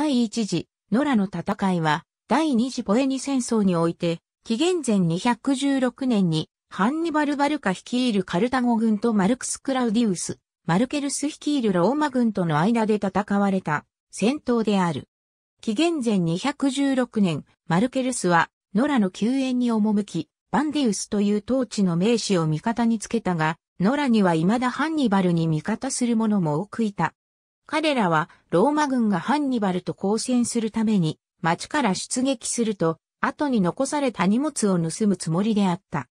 第一次、野良の戦いは、第二次ポエニ戦争において、紀元前216年に、ハンニバル・バルカ率いるカルタゴ軍とマルクス・クラウディウス、マルケルス率いるローマ軍との間で戦われた戦闘である。紀元前216年、マルケルスは、野良の救援に赴き、バンディウスという統治の名士を味方につけたが、野良には未だハンニバルに味方する者も多くいた。彼らはローマ軍がハンニバルと交戦するために町から出撃すると、後に残された荷物を盗むつもりであった。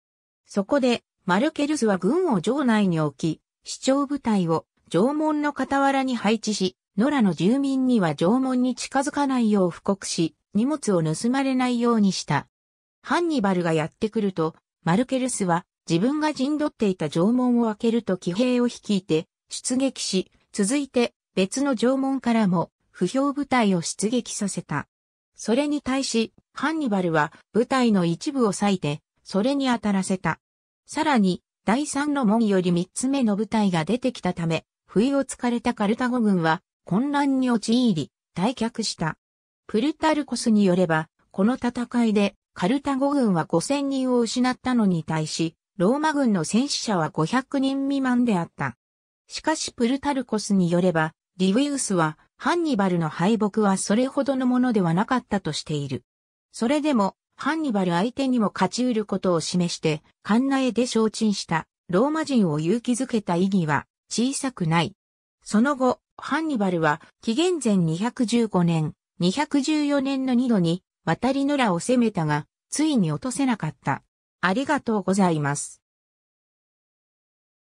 そこで、マルケルスは軍を城内に置き、市長部隊を城門の傍らに配置し、野良の住民には城門に近づかないよう布告し、荷物を盗まれないようにした。ハンニバルがやってくると、マルケルスは自分が陣取っていた城門を開けると騎兵を率いて出撃し、続いて別の縄文からも不評部隊を出撃させた。それに対し、ハンニバルは部隊の一部を割いて、それに当たらせた。さらに、第三の門より三つ目の部隊が出てきたため、不意をつかれたカルタゴ軍は混乱に陥り、退却した。プルタルコスによれば、この戦いでカルタゴ軍は五千人を失ったのに対し、ローマ軍の戦死者は500人未満であった。しかしプルタルコスによれば、リウィウスは、ハンニバルの敗北はそれほどのものではなかったとしている。それでも、ハンニバル相手にも勝ち得ることを示して、カンナエで承知したローマ人を勇気づけた意義は小さくない。その後、ハンニバルは紀元前215年、214年の2度に渡り野良を攻めたが、ついに落とせなかった。ありがとうございます。